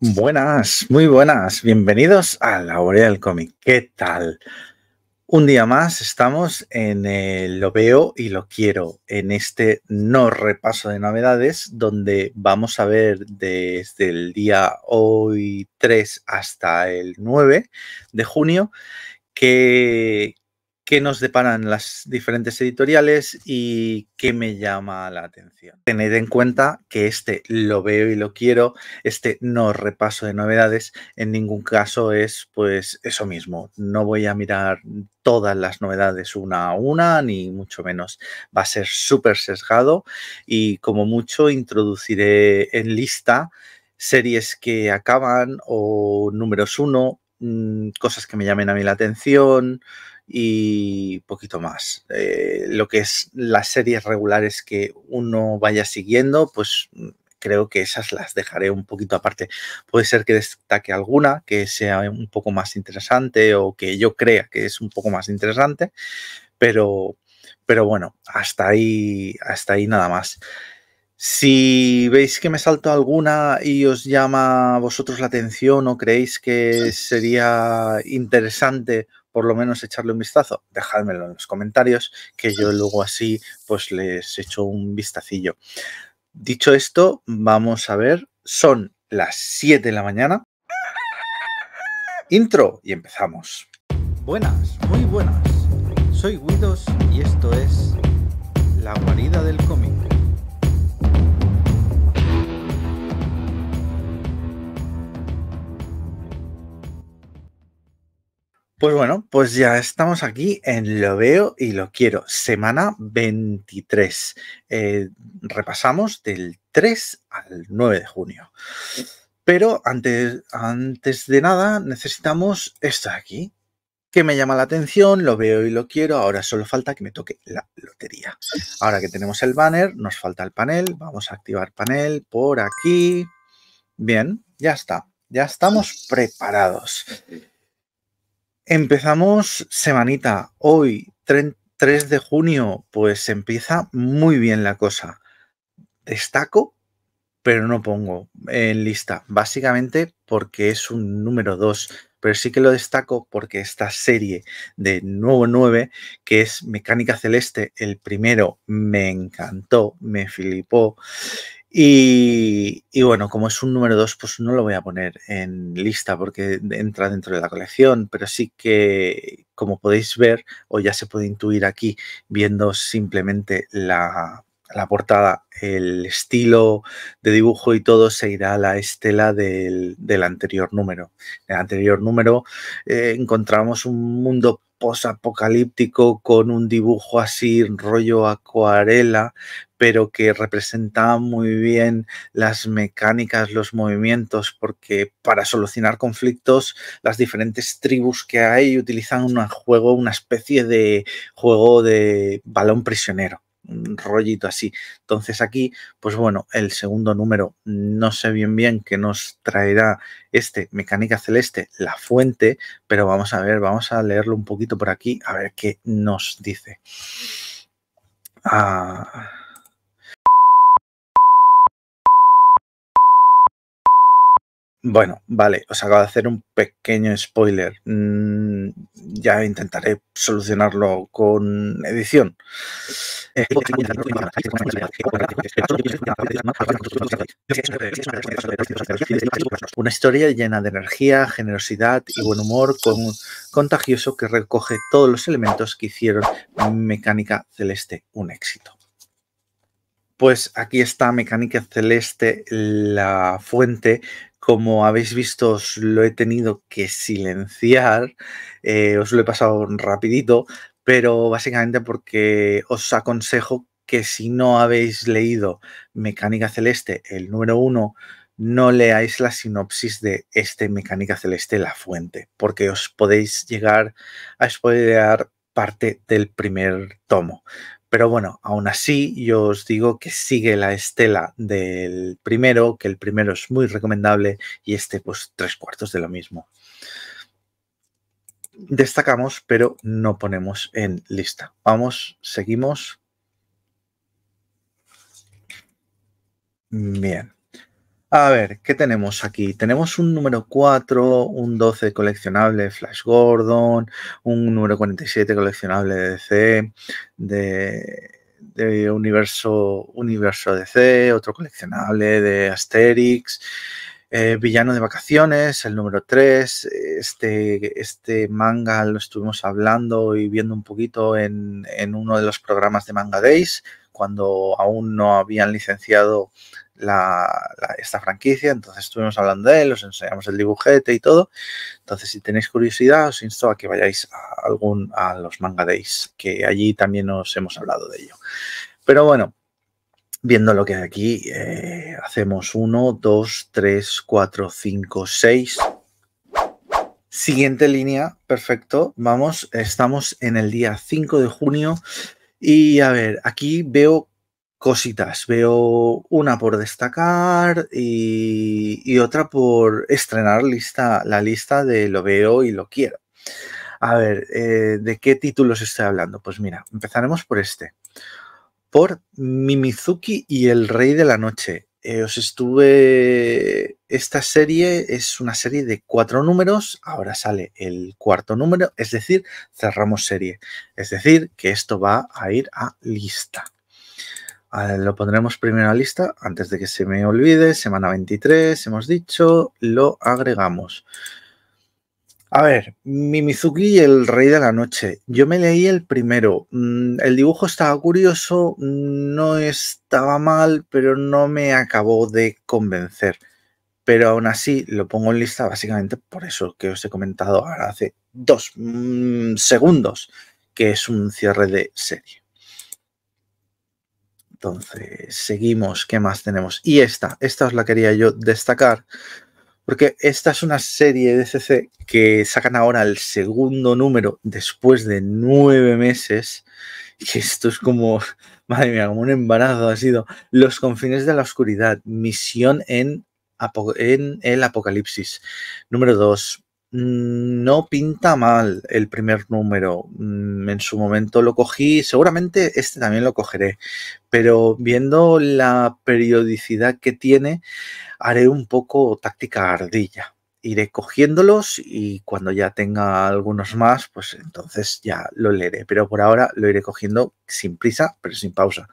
Buenas, muy buenas. Bienvenidos a la del Cómic. ¿Qué tal? Un día más estamos en el Lo veo y lo quiero, en este no repaso de novedades, donde vamos a ver desde el día hoy 3 hasta el 9 de junio que qué nos deparan las diferentes editoriales y qué me llama la atención. Tened en cuenta que este lo veo y lo quiero, este no repaso de novedades, en ningún caso es pues eso mismo, no voy a mirar todas las novedades una a una, ni mucho menos. Va a ser súper sesgado y como mucho introduciré en lista series que acaban o números uno, mm, cosas que me llamen a mí la atención, y poquito más. Eh, lo que es las series regulares que uno vaya siguiendo, pues mm, creo que esas las dejaré un poquito aparte. Puede ser que destaque alguna que sea un poco más interesante o que yo crea que es un poco más interesante, pero, pero bueno, hasta ahí, hasta ahí nada más. Si veis que me salto alguna y os llama a vosotros la atención o creéis que sería interesante por lo menos echarle un vistazo? Dejádmelo en los comentarios, que yo luego así pues les echo un vistacillo. Dicho esto, vamos a ver, son las 7 de la mañana. Intro y empezamos. Buenas, muy buenas. Soy Guidos y esto es La guarida del cómic. Pues bueno, pues ya estamos aquí en Lo veo y lo quiero, semana 23. Eh, repasamos del 3 al 9 de junio. Pero antes, antes de nada necesitamos esto de aquí, que me llama la atención, lo veo y lo quiero, ahora solo falta que me toque la lotería. Ahora que tenemos el banner, nos falta el panel, vamos a activar panel por aquí. Bien, ya está, ya estamos preparados. Empezamos semanita. Hoy, 3 de junio, pues empieza muy bien la cosa. Destaco, pero no pongo en lista, básicamente porque es un número 2. Pero sí que lo destaco porque esta serie de nuevo 9, que es Mecánica Celeste, el primero me encantó, me flipó y, bueno, como es un número 2, pues no lo voy a poner en lista porque entra dentro de la colección, pero sí que, como podéis ver, o ya se puede intuir aquí viendo simplemente la, portada, el estilo de dibujo y todo se irá a la estela del, del anterior número. En el anterior número eh, encontramos un mundo posapocalíptico con un dibujo así rollo acuarela, pero que representa muy bien las mecánicas, los movimientos, porque para solucionar conflictos las diferentes tribus que hay utilizan un juego, una especie de juego de balón prisionero un rollito así. Entonces aquí, pues bueno, el segundo número, no sé bien bien qué nos traerá este, Mecánica Celeste, la fuente, pero vamos a ver, vamos a leerlo un poquito por aquí, a ver qué nos dice. Ah, Bueno, vale, os acabo de hacer un pequeño spoiler. ya intentaré solucionarlo con edición. Una historia llena de energía, generosidad y buen humor, con un contagioso que recoge todos los elementos que hicieron Mecánica Celeste un éxito. Pues aquí está Mecánica Celeste, la fuente como habéis visto, os lo he tenido que silenciar, eh, os lo he pasado rapidito, pero básicamente porque os aconsejo que si no habéis leído Mecánica Celeste, el número uno, no leáis la sinopsis de este Mecánica Celeste, la fuente, porque os podéis llegar a spoilear parte del primer tomo. Pero bueno, aún así yo os digo que sigue la estela del primero, que el primero es muy recomendable y este pues tres cuartos de lo mismo. Destacamos, pero no ponemos en lista. Vamos, seguimos. Bien. A ver, ¿qué tenemos aquí? Tenemos un número 4, un 12 coleccionable Flash Gordon, un número 47 coleccionable de DC, de, universo, universo DC, otro coleccionable de Asterix, eh, Villano de Vacaciones, el número 3. Este, este manga lo estuvimos hablando y viendo un poquito en, en uno de los programas de Manga Days, cuando aún no habían licenciado esta franquicia, entonces estuvimos hablando de él, os enseñamos el dibujete y todo. Entonces, si tenéis curiosidad, os insto a que vayáis a, algún, a los manga days, que allí también os hemos hablado de ello. Pero bueno, viendo lo que hay aquí, eh, hacemos 1, 2, 3, 4, 5, 6. Siguiente línea, perfecto. Vamos, estamos en el día 5 de junio. Y a ver, aquí veo cositas. Veo una por destacar y, otra por estrenar lista, la lista de lo veo y lo quiero. A ver, eh, ¿de qué títulos estoy hablando? Pues mira, empezaremos por este. Por Mimizuki y el Rey de la Noche. Eh, os estuve... Esta serie es una serie de cuatro números, ahora sale el cuarto número, es decir, cerramos serie. Es decir, que esto va a ir a lista. Ah, lo pondremos primero en lista antes de que se me olvide. Semana 23, hemos dicho, lo agregamos. A ver, Mimizuki, y el rey de la noche. Yo me leí el primero. Mm, el dibujo estaba curioso, no estaba mal, pero no me acabó de convencer. Pero aún así lo pongo en lista básicamente por eso que os he comentado ahora hace dos mm, segundos, que es un cierre de serie. Entonces, seguimos. ¿Qué más tenemos? Y esta, esta os la quería yo destacar, porque esta es una serie de CC que sacan ahora el segundo número después de nueve meses. Y esto es como, madre mía, como un embarazo ha sido. Los confines de la oscuridad, misión en, en el apocalipsis. Número dos. Mm, no pinta mal el primer número. Mm, en su momento lo cogí, seguramente este también lo cogeré, pero viendo la periodicidad que tiene, haré un poco táctica ardilla. Iré cogiéndolos y cuando ya tenga algunos más, pues entonces ya lo leeré. Pero por ahora lo iré cogiendo sin prisa, pero sin pausa.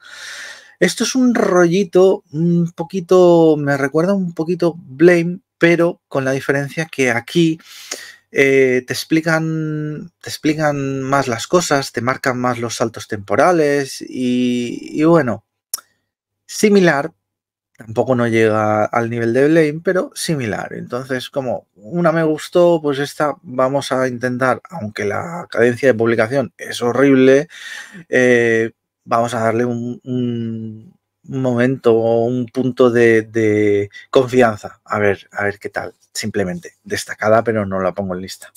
Esto es un rollito, un poquito, me recuerda un poquito Blame, pero con la diferencia que aquí eh, te, explican, te explican más las cosas, te marcan más los saltos temporales y, bueno, similar, tampoco no llega al nivel de Blame, pero similar. Entonces, como una me gustó, pues esta vamos a intentar, aunque la cadencia de publicación es horrible, eh, vamos a darle un, momento o un punto de, confianza. A ver, a ver qué tal. Simplemente destacada, pero no la pongo en lista.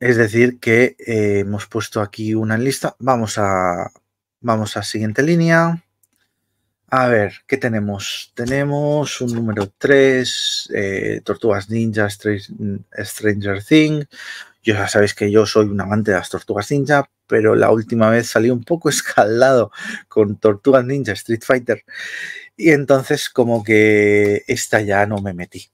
Es decir, que eh, hemos puesto aquí una lista. Vamos a, vamos a siguiente línea. A ver, ¿qué tenemos? Tenemos un número 3, eh, Tortugas Ninja, mm, Stranger thing ya sabéis que yo soy un amante de las tortugas ninja, pero la última vez salí un poco escaldado con Tortugas Ninja Street Fighter. Y entonces como que esta ya no me metí.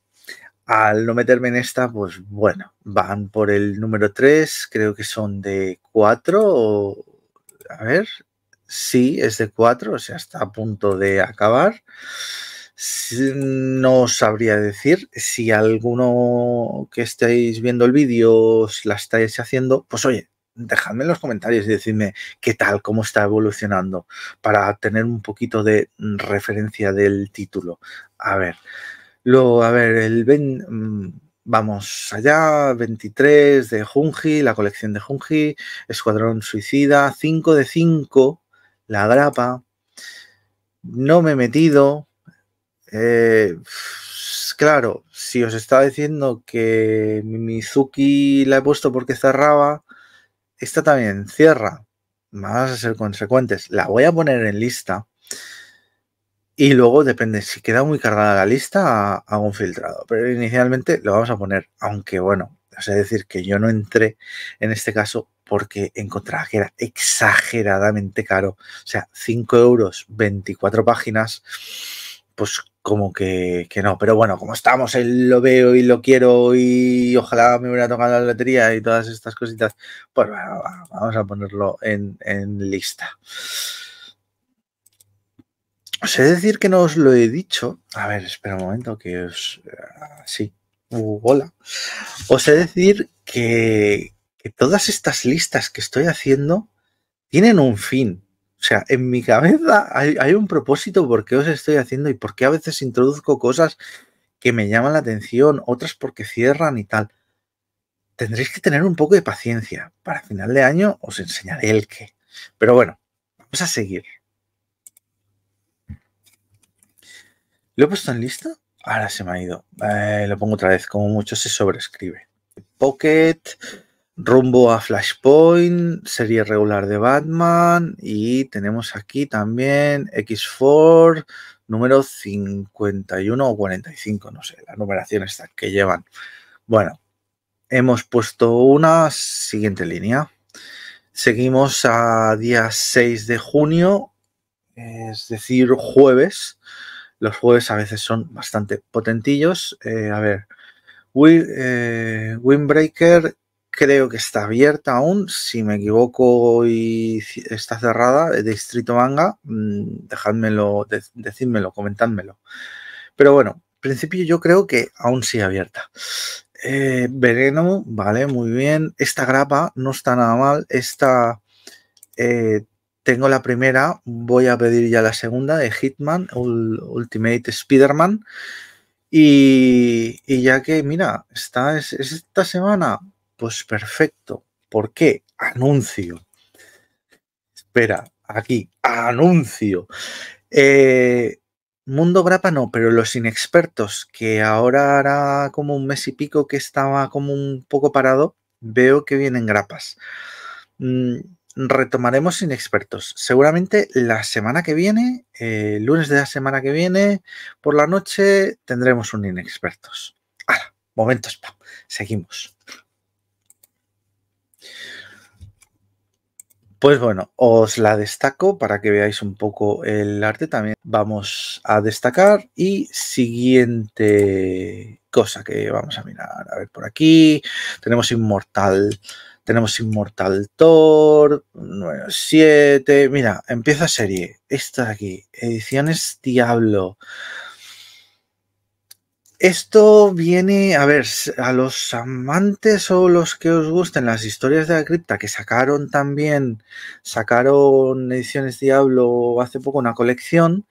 Al no meterme en esta, pues bueno, van por el número 3, creo que son de 4 A ver, sí, es de 4, o sea, está a punto de acabar. No sabría decir si alguno que estáis viendo el vídeo la estáis haciendo, pues oye, dejadme en los comentarios y decidme qué tal, cómo está evolucionando, para tener un poquito de referencia del título. A ver, luego, a ver, el ven, mm, vamos allá, 23 de Junji, la colección de Junji, Escuadrón Suicida, 5 de 5, la grapa, no me he metido, eh, claro, si os estaba diciendo que Mizuki la he puesto porque cerraba, esta también cierra. Vamos a ser consecuentes. La voy a poner en lista. Y luego depende, si queda muy cargada la lista, hago un filtrado. Pero inicialmente lo vamos a poner, aunque bueno, es decir, que yo no entré en este caso porque encontraba que era exageradamente caro. O sea, 5 euros, 24 páginas, pues como que, no. Pero bueno, como estamos, él eh, lo veo y lo quiero y ojalá me hubiera tocado la lotería y todas estas cositas, pues bueno, vamos a ponerlo en, lista. Os he de decir que no os lo he dicho. A ver, espera un momento que os... Ah, sí. Uh, hola. Os he de decir que, que todas estas listas que estoy haciendo tienen un fin. O sea, en mi cabeza hay, un propósito por qué os estoy haciendo y por qué a veces introduzco cosas que me llaman la atención, otras porque cierran y tal. Tendréis que tener un poco de paciencia. Para final de año os enseñaré el qué. Pero bueno, vamos a seguir. ¿Lo he puesto en lista? Ahora se me ha ido. Eh, lo pongo otra vez, como mucho se sobrescribe. Pocket, rumbo a Flashpoint, serie regular de Batman y tenemos aquí también X4 número 51 o 45, no sé, la numeración está que llevan. Bueno, hemos puesto una siguiente línea. Seguimos a día 6 de junio, es decir, jueves. Los jueves a veces son bastante potentillos. Eh, a ver, eh, Windbreaker creo que está abierta aún. Si me equivoco y está cerrada, de eh, Distrito Manga, mm, dejádmelo, decídmelo, comentádmelo. Pero bueno, en principio yo creo que aún sí abierta. Eh, Veneno, vale, muy bien. Esta grapa no está nada mal. Esta eh, tengo la primera, voy a pedir ya la segunda de Hitman, Ultimate Spider-Man. Y, ya que, mira, está, es esta semana, pues perfecto. ¿Por qué? Anuncio. Espera, aquí, anuncio. Eh, Mundo grapa no, pero los inexpertos, que ahora hará como un mes y pico que estaba como un poco parado, veo que vienen grapas. Mm, retomaremos inexpertos. Seguramente la semana que viene, eh, lunes de la semana que viene, por la noche tendremos un inexpertos. ¡Hala! Momentos, Seguimos. Pues bueno, os la destaco para que veáis un poco el arte también. Vamos a destacar y siguiente cosa que vamos a mirar. A ver, por aquí tenemos Inmortal, tenemos Inmortal Thor, 7. Mira, empieza serie. Esta de aquí, Ediciones Diablo. Esto viene, a ver, a los amantes o los que os gusten las historias de la cripta, que sacaron también, sacaron Ediciones Diablo hace poco una colección,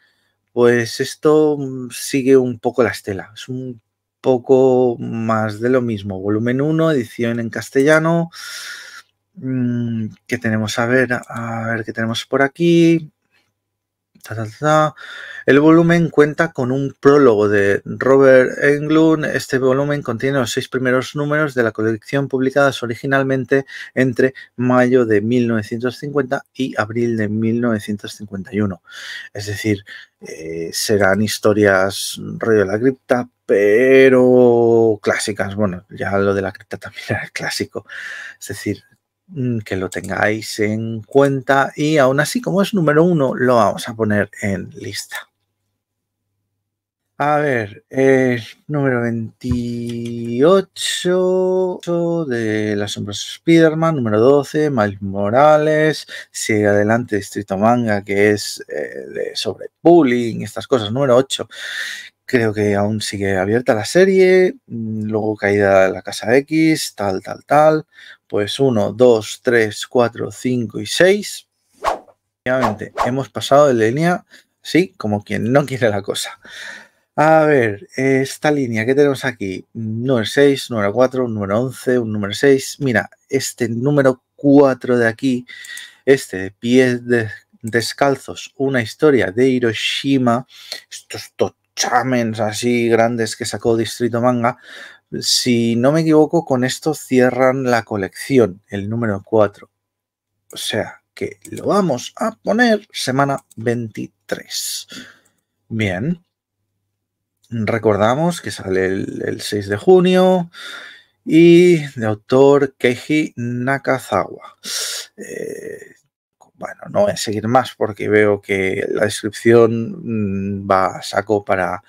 pues esto mm, sigue un poco la estela. Es un poco más de lo mismo. Volumen 1, edición en castellano. Mm, que tenemos? A ver, a ver qué tenemos por aquí. El volumen cuenta con un prólogo de Robert Englund. Este volumen contiene los seis primeros números de la colección publicadas originalmente entre mayo de 1950 y abril de 1951. Es decir, eh, serán historias rollo de la cripta, pero clásicas. Bueno, ya lo de la cripta también era clásico. Es decir, Mm, que lo tengáis en cuenta y aún así como es número uno lo vamos a poner en lista. A ver, número 28 de Las sombras Spider-Man, número 12, Miles Morales, sigue adelante Distrito Manga, que es eh, de, sobre bullying, estas cosas, número 8. Creo que aún sigue abierta la serie, mm, luego caída de la Casa X, tal, tal, tal pues 1, 2, 3, 4, 5 y 6. Obviamente, hemos pasado de línea, sí, como quien no quiere la cosa. A ver, esta línea que tenemos aquí, número 6, número 4, número 11, un número 6. Mira, este número 4 de aquí, este de pies de, descalzos, una historia de Hiroshima, estos tochamens así grandes que sacó Distrito Manga, si no me equivoco, con esto cierran la colección, el número 4. O sea, que lo vamos a poner semana 23. Bien. Recordamos que sale el, 6 de junio y de autor Keiji Nakazawa. Eh, bueno, no voy a seguir más porque veo que la descripción mm, va a saco para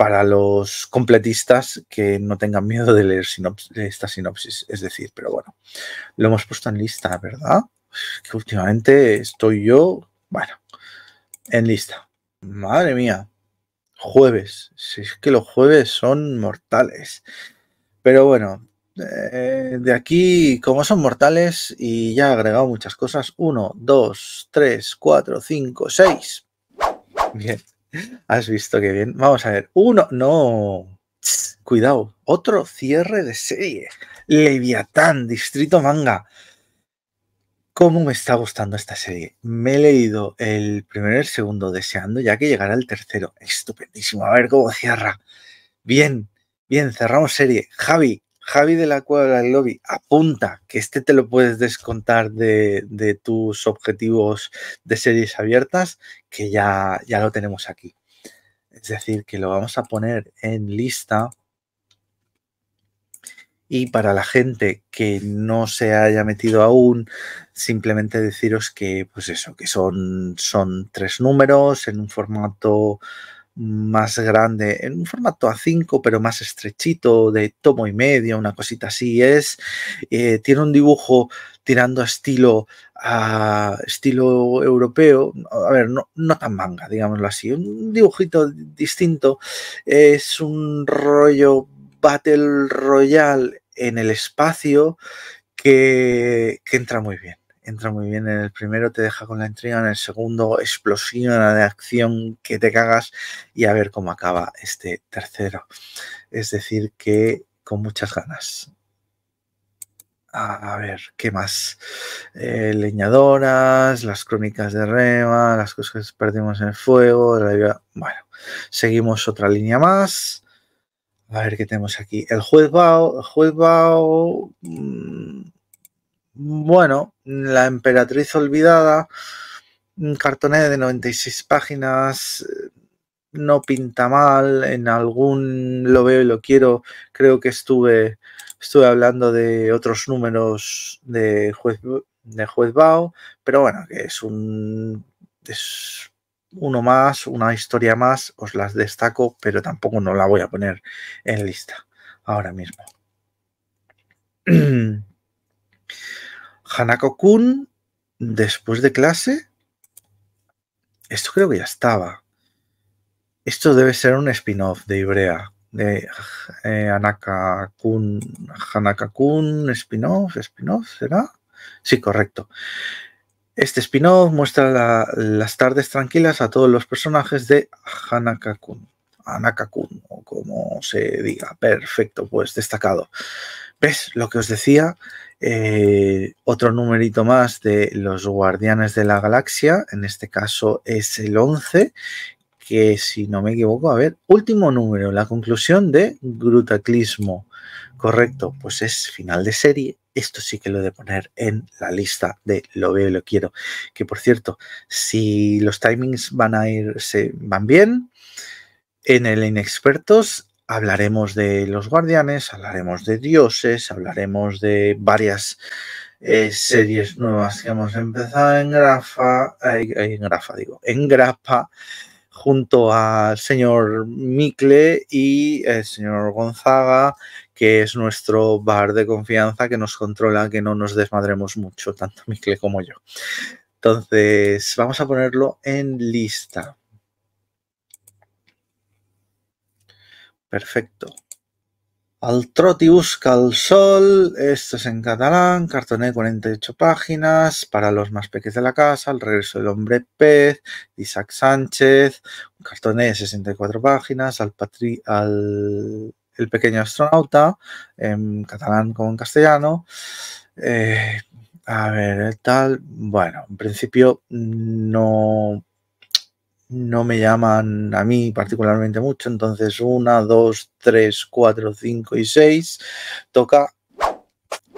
para los completistas que no tengan miedo de leer esta sinopsis. Es decir, pero bueno, lo hemos puesto en lista, ¿verdad? Que últimamente estoy yo, bueno, en lista. Madre mía, jueves. Si es que los jueves son mortales. Pero bueno, eh, de aquí, como son mortales y ya he agregado muchas cosas, uno, dos, tres, cuatro, cinco, seis. Bien. Has visto qué bien. Vamos a ver. Uno, no. Cuidado. Otro cierre de serie. Leviatán, Distrito Manga. ¿Cómo me está gustando esta serie? Me he leído el primero y el segundo, deseando ya que llegara el tercero. Estupendísimo. A ver cómo cierra. Bien, bien, cerramos serie. Javi, Javi de la Cuadra del Lobby, apunta que este te lo puedes descontar de, tus objetivos de series abiertas, que ya, ya lo tenemos aquí. Es decir, que lo vamos a poner en lista. Y para la gente que no se haya metido aún, simplemente deciros que, pues eso, que son, son tres números en un formato más grande, en un formato A5, pero más estrechito, de tomo y medio, una cosita así es. Eh, tiene un dibujo tirando a estilo, a estilo europeo, a ver, no, no tan manga, digámoslo así, un dibujito distinto. Es un rollo Battle Royale en el espacio que, que entra muy bien entra muy bien. En el primero te deja con la intriga, en el segundo explosión de acción que te cagas y a ver cómo acaba este tercero. Es decir, que con muchas ganas. A, ver, ¿qué más? Eh, leñadoras, las crónicas de Rema, las cosas que perdimos en el fuego. Bueno, seguimos otra línea más. A ver qué tenemos aquí. El juez Bao. El juez Bao. Mm, bueno, La Emperatriz Olvidada, un cartoné de 96 páginas, eh, no pinta mal, en algún lo veo y lo quiero, creo que estuve, estuve hablando de otros números de juez, de juez Bao, pero bueno, que es un... Es uno más, una historia más, os las destaco, pero tampoco no la voy a poner en lista ahora mismo. Hanako-kun, después de clase. Esto creo que ya estaba. Esto debe ser un spin-off de Ibrea. De eh, Hanaka-kun, Hanaka-kun, spin-off, spin-off, ¿será? Sí, correcto. Este spin-off muestra las tardes tranquilas a todos los personajes de Hanaka-kun. Hanaka-kun, o como se diga. Perfecto, pues destacado. ¿Ves lo que os decía? Eh, otro numerito más de los Guardianes de la Galaxia, en este caso es el 11, que si no me equivoco, a ver, último número, la conclusión de Grutaclismo. Correcto, pues es final de serie. Esto sí que lo he de poner en la lista de lo veo y lo quiero. Que por cierto, si los timings van a ir, van bien, en el Inexpertos hablaremos de los guardianes, hablaremos de dioses, hablaremos de varias eh, series nuevas que hemos empezado en Grafa, en Grafa digo, en Grafa, junto al señor Micle y el señor Gonzaga, que es nuestro bar de confianza que nos controla que no nos desmadremos mucho, tanto Micle como yo. Entonces, vamos a ponerlo en lista. Perfecto. Al trot y busca el sol, esto es en catalán, cartoné 48 páginas, para los más pequeños de la casa, El regreso del hombre pez, Isaac Sánchez, cartoné 64 páginas, al, el pequeño astronauta, en catalán como en castellano. Eh, a ver, tal, bueno, en principio mm, no no me llaman a mí particularmente mucho. Entonces, una, dos, tres, cuatro, cinco y seis. Toca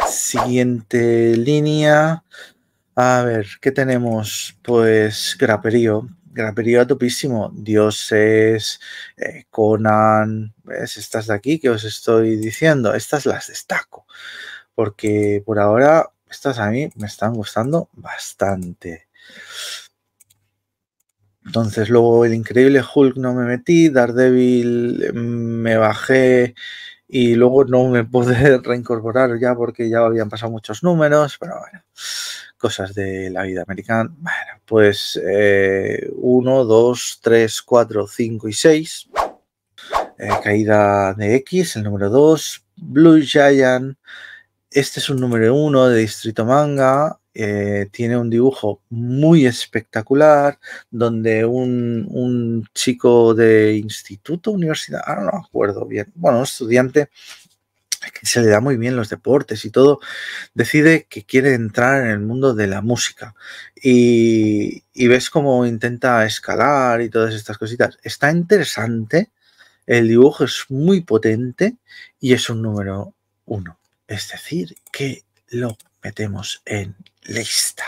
siguiente línea. A ver, ¿qué tenemos? Pues graperío. Graperío a topísimo. Dioses, eh, Conan. ¿Ves? Estas de aquí que os estoy diciendo. Estas las destaco. Porque por ahora, estas a mí me están gustando bastante. Entonces luego el Increíble Hulk no me metí, Daredevil em, me bajé y luego no me pude reincorporar ya porque ya habían pasado muchos números, pero bueno, cosas de la vida americana. Bueno, pues 1, 2, 3, 4, 5 y 6. Eh, caída de X, el número 2. Blue Giant. Este es un número 1 de Distrito Manga. Eh, tiene un dibujo muy espectacular, donde un, chico de instituto, universidad, ah, no me acuerdo bien, bueno, un estudiante que se le da muy bien los deportes y todo, decide que quiere entrar en el mundo de la música y, y ves cómo intenta escalar y todas estas cositas. Está interesante, el dibujo es muy potente y es un número uno. Es decir, que lo metemos en lista.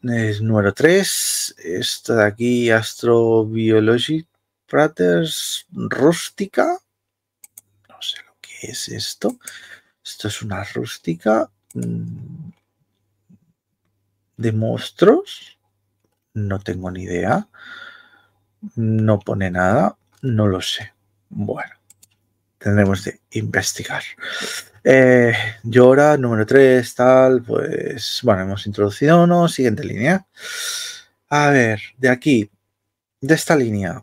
número 3, esto de aquí, Astrobiologic Praters Rústica. No sé lo que es esto. Esto es una rústica mm, de monstruos. No tengo ni idea. No pone nada. No lo sé. Bueno, tendremos de investigar. Eh, llora, número 3, tal, pues bueno, hemos introducido uno, siguiente línea. A ver, de aquí, de esta línea,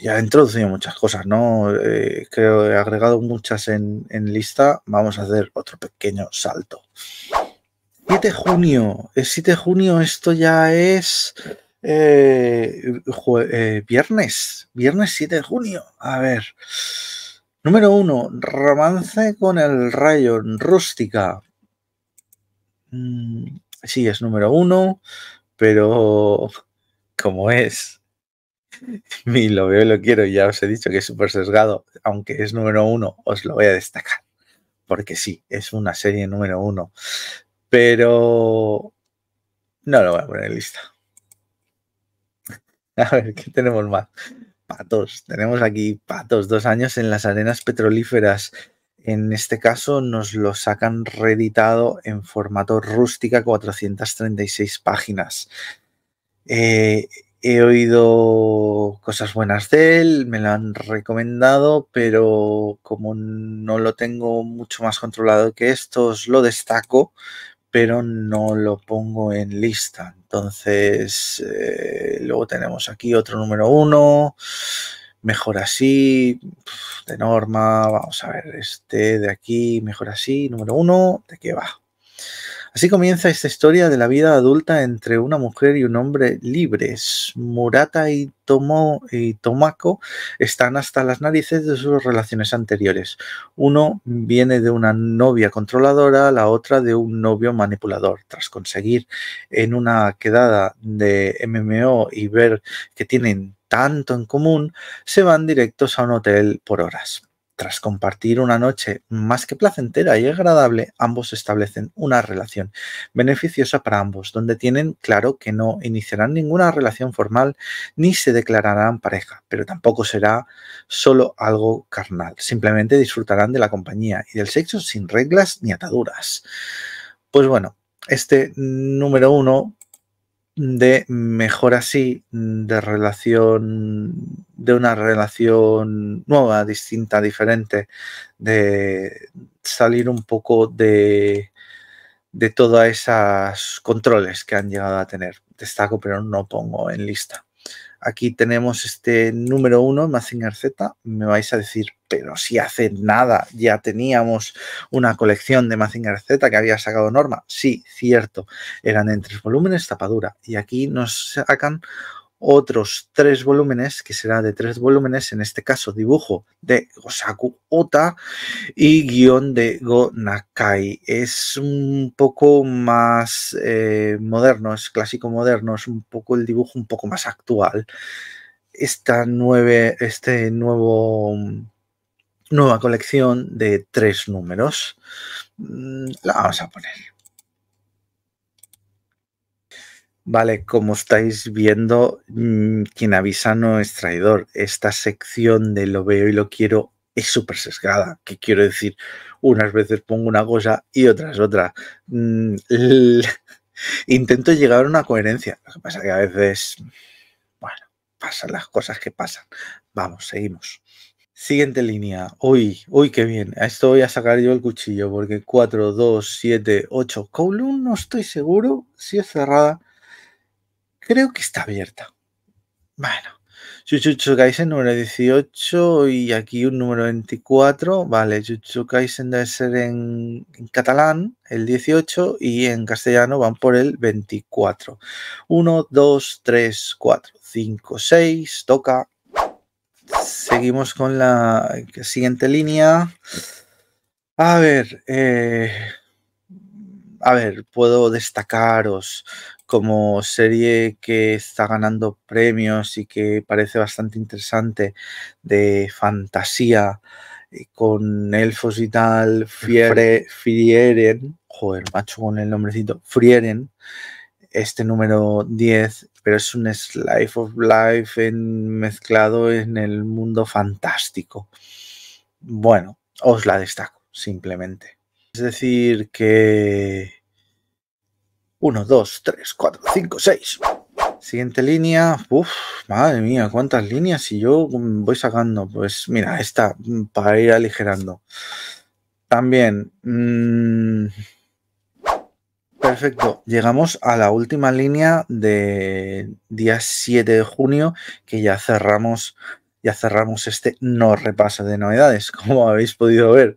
ya he introducido muchas cosas, ¿no? Eh, creo he agregado muchas en, lista, vamos a hacer otro pequeño salto. 7 de junio, el 7 de junio esto ya es eh, eh, viernes, viernes 7 de junio, a ver. Número uno, Romance con el rayo, rústica. Mm, sí, es número uno, pero como es. lo veo y lo quiero, ya os he dicho que es súper sesgado, aunque es número uno, os lo voy a destacar, porque sí, es una serie número uno, pero no lo voy a poner en lista. A ver, ¿qué tenemos más? patos. Tenemos aquí patos, dos años en las arenas petrolíferas. En este caso nos lo sacan reeditado en formato rústica, 436 páginas. Eh, he oído cosas buenas de él, me lo han recomendado, pero como no lo tengo mucho más controlado que estos, lo destaco pero no lo pongo en lista. Entonces, eh, luego tenemos aquí otro número uno, mejor así, de norma, vamos a ver, este de aquí, mejor así, número uno, ¿de qué va? Así comienza esta historia de la vida adulta entre una mujer y un hombre libres. Murata y, Tomo, y Tomako están hasta las narices de sus relaciones anteriores. Uno viene de una novia controladora, la otra de un novio manipulador. Tras conseguir en una quedada de MMO y ver que tienen tanto en común, se van directos a un hotel por horas. Tras compartir una noche más que placentera y agradable, ambos establecen una relación beneficiosa para ambos, donde tienen claro que no iniciarán ninguna relación formal ni se declararán pareja, pero tampoco será solo algo carnal, simplemente disfrutarán de la compañía y del sexo sin reglas ni ataduras. Pues bueno, este número uno de mejor así, de relación, de una relación nueva, distinta, diferente, de salir un poco de, de todos esos controles que han llegado a tener. Destaco, pero no pongo en lista. Aquí tenemos este número uno, Mazinger Z. Me vais a decir, pero si hace nada ya teníamos una colección de Mazinger Z que había sacado Norma. Sí, cierto, eran en tres volúmenes, tapadura. Y aquí nos sacan otros tres volúmenes, que será de tres volúmenes, en este caso dibujo de Gosaku Ota y guión de Go Nakai. Es un poco más eh, moderno, es clásico moderno, es un poco el dibujo un poco más actual. Esta nueve, este nuevo nueva colección de tres números. Mm, la vamos a poner. Vale, como estáis viendo, mm, quien avisa no es traidor. Esta sección de lo veo y lo quiero es súper sesgada. ¿Qué quiero decir, unas veces pongo una cosa y otras otra. Mm, intento llegar a una coherencia. Lo que pasa que a veces, bueno, pasan las cosas que pasan. Vamos, seguimos. Siguiente línea. Uy, uy, qué bien. A esto voy a sacar yo el cuchillo porque 4, 2, 7, 8. Column no estoy seguro si es cerrada Creo que está abierta. Bueno. Jujutsu Kaisen número 18 y aquí un número 24. Vale, Jujutsu Kaisen debe ser en, catalán el 18 y en castellano van por el 24. 1, 2, 3, 4, 5, 6, toca. Seguimos con la siguiente línea. A ver, eh, a ver, puedo destacaros como serie que está ganando premios y que parece bastante interesante de fantasía eh, con elfos y tal, Frieren, joder, macho con el nombrecito, Frieren, este número 10, pero es un Slife of Life mezclado en el mundo fantástico. Bueno, os la destaco, simplemente. Es decir, que 1, 2, 3, 4, 5, 6. Siguiente línea. Uf, madre mía, cuántas líneas. Y yo mm, voy sacando, pues mira, esta mm, para ir aligerando. También. Mm, perfecto. Llegamos a la última línea de día 7 de junio, que ya cerramos. Ya cerramos este no repaso de novedades, como habéis podido ver.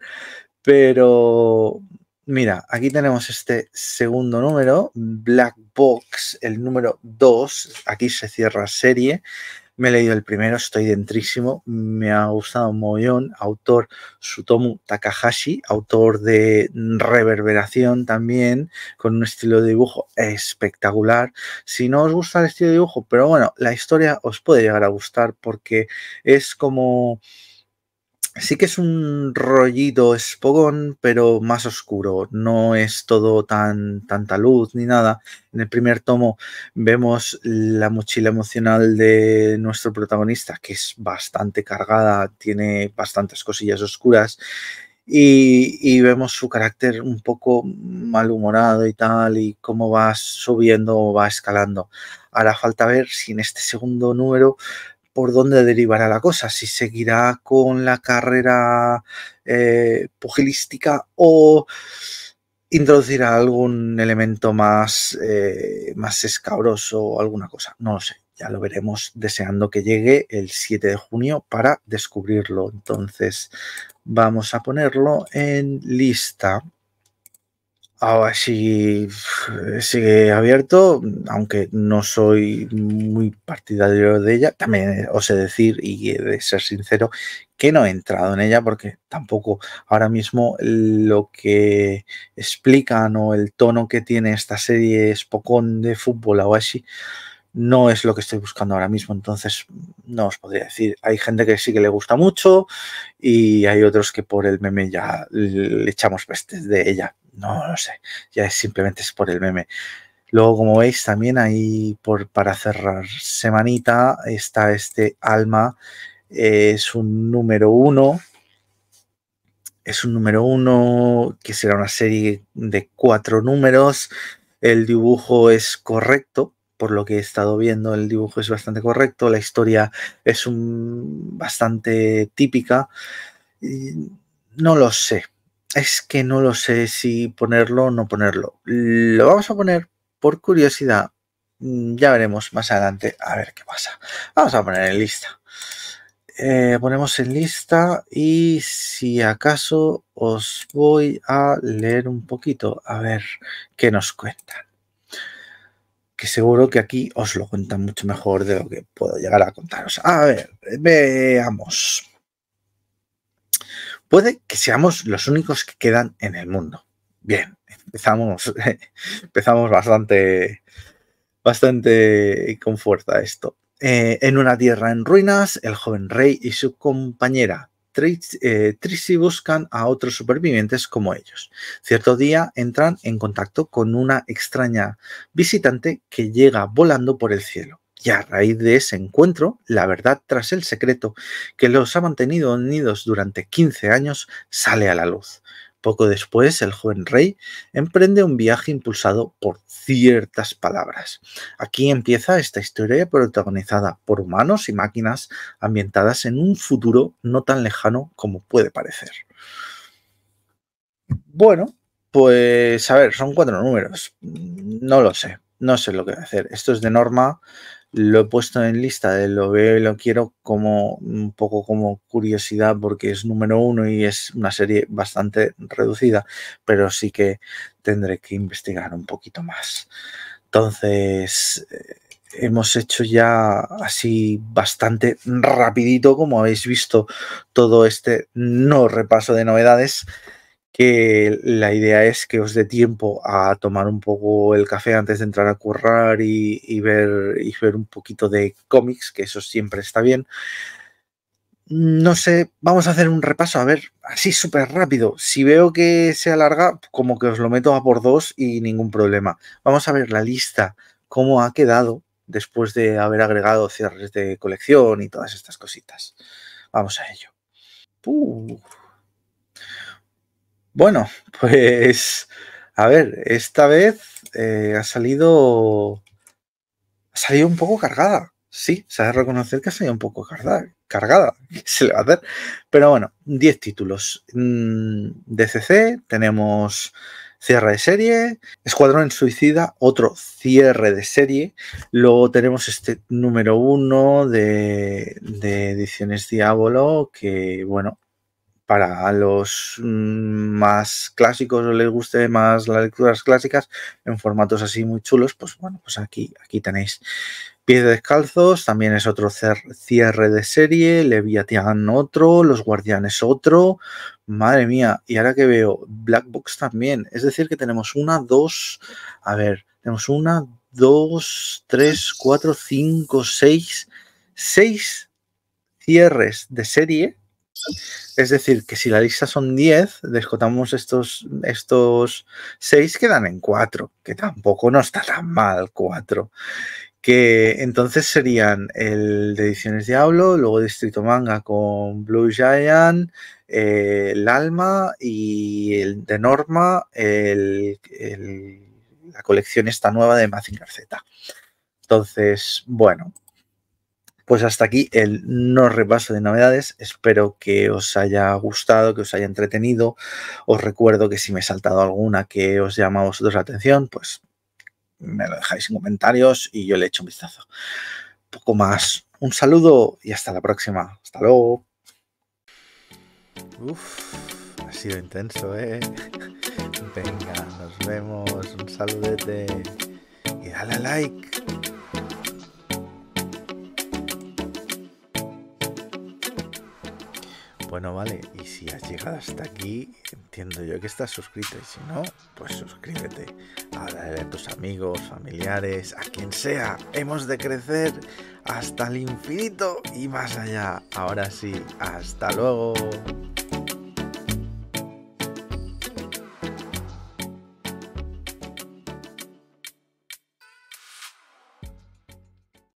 Pero Mira, aquí tenemos este segundo número, Black Box, el número 2. Aquí se cierra serie. Me he leído el primero, estoy dentrísimo. Me ha gustado un Autor Sutomu Takahashi, autor de Reverberación también, con un estilo de dibujo espectacular. Si no os gusta el estilo de dibujo, pero bueno, la historia os puede llegar a gustar porque es como sí que es un rollito espogón, pero más oscuro. No es todo tan tanta luz ni nada. En el primer tomo vemos la mochila emocional de nuestro protagonista, que es bastante cargada, tiene bastantes cosillas oscuras. Y, y vemos su carácter un poco malhumorado y tal, y cómo va subiendo o va escalando. Hará falta ver si en este segundo número por dónde derivará la cosa, si seguirá con la carrera eh, pugilística o introducirá algún elemento más, eh, más escabroso o alguna cosa, no lo sé. Ya lo veremos deseando que llegue el 7 de junio para descubrirlo. Entonces, vamos a ponerlo en lista. Ahora sí sigue abierto, aunque no soy muy partidario de ella. También eh, os he de decir, y de ser sincero, que no he entrado en ella porque tampoco ahora mismo lo que explican o el tono que tiene esta serie es pocón de fútbol o así no es lo que estoy buscando ahora mismo, entonces no os podría decir. Hay gente que sí que le gusta mucho y hay otros que por el meme ya le echamos pestes de ella. No, lo sé. Ya es, simplemente es por el meme. Luego, como veis, también ahí por, para cerrar semanita está este Alma. Eh, es un número uno. Es un número uno que será una serie de cuatro números. El dibujo es correcto, por lo que he estado viendo, el dibujo es bastante correcto. La historia es un, bastante típica. no lo sé, es que no lo sé si ponerlo o no ponerlo. Lo vamos a poner por curiosidad. Mm, ya veremos más adelante a ver qué pasa. Vamos a poner en lista. Eh, ponemos en lista y si acaso os voy a leer un poquito a ver qué nos cuentan. Que seguro que aquí os lo cuentan mucho mejor de lo que puedo llegar a contaros. A ver, veamos. Puede que seamos los únicos que quedan en el mundo. Bien, empezamos, empezamos bastante, bastante con fuerza esto. Eh, en una tierra en ruinas, el joven rey y su compañera eh, Trixie buscan a otros supervivientes como ellos. Cierto día entran en contacto con una extraña visitante que llega volando por el cielo y a raíz de ese encuentro, la verdad tras el secreto que los ha mantenido unidos durante 15 años sale a la luz. Poco después, el joven rey emprende un viaje impulsado por ciertas palabras. Aquí empieza esta historia protagonizada por humanos y máquinas ambientadas en un futuro no tan lejano como puede parecer. Bueno, pues a ver, son cuatro números. No lo sé, no sé lo que hacer. Esto es de norma, lo he puesto en lista de lo veo y lo quiero como un poco como curiosidad porque es número uno y es una serie bastante reducida, pero sí que tendré que investigar un poquito más. Entonces, eh, hemos hecho ya así bastante rapidito, como habéis visto, todo este no repaso de novedades que la idea es que os dé tiempo a tomar un poco el café antes de entrar a currar y, ver, y ver un poquito de cómics, que eso siempre está bien. No sé, vamos a hacer un repaso, a ver, así súper rápido. Si veo que se alarga, como que os lo meto a por dos y ningún problema. Vamos a ver la lista, cómo ha quedado después de haber agregado cierres de colección y todas estas cositas. Vamos a ello. Bueno, pues a ver, esta vez eh, ha salido. Ha salido un poco cargada. Sí, se ha de reconocer que ha salido un poco cargada. cargada. ¿Qué se le va a hacer? Pero bueno, 10 títulos. Mm, DCC, tenemos cierre de serie. Escuadrón en Suicida, otro cierre de serie. Luego tenemos este número uno de, de Ediciones Diablo, que bueno, para los mm, más clásicos o les guste más las lecturas clásicas en formatos así muy chulos, pues bueno, pues aquí, aquí tenéis Pies Descalzos, también es otro cierre de serie, Leviatian otro, Los Guardianes otro, madre mía, y ahora que veo Black Box también, es decir que tenemos una, dos, a ver, tenemos una, dos, tres, cuatro, cinco, seis, seis cierres de serie es decir, que si la lista son 10, descontamos estos, estos 6, quedan en 4, que tampoco no está tan mal 4. Que entonces serían el de Ediciones Diablo, luego Distrito Manga con Blue Giant, eh, el Alma y el de Norma, la colección esta nueva de Mazinger Z. Entonces, bueno, pues hasta aquí el no repaso de novedades. Espero que os haya gustado, que os haya entretenido. Os recuerdo que si me he saltado alguna que os llama a vosotros la atención, pues me lo dejáis en comentarios y yo le echo un vistazo. Poco más. Un saludo y hasta la próxima. Hasta luego. Uf, ha sido intenso, ¿eh? Venga, nos vemos. Un saludete. Y dale a like. Bueno, vale, y si has llegado hasta aquí, entiendo yo que estás suscrito. Y si no, pues suscríbete. a tus amigos, familiares, a quien sea. Hemos de crecer hasta el infinito y más allá. Ahora sí, hasta luego.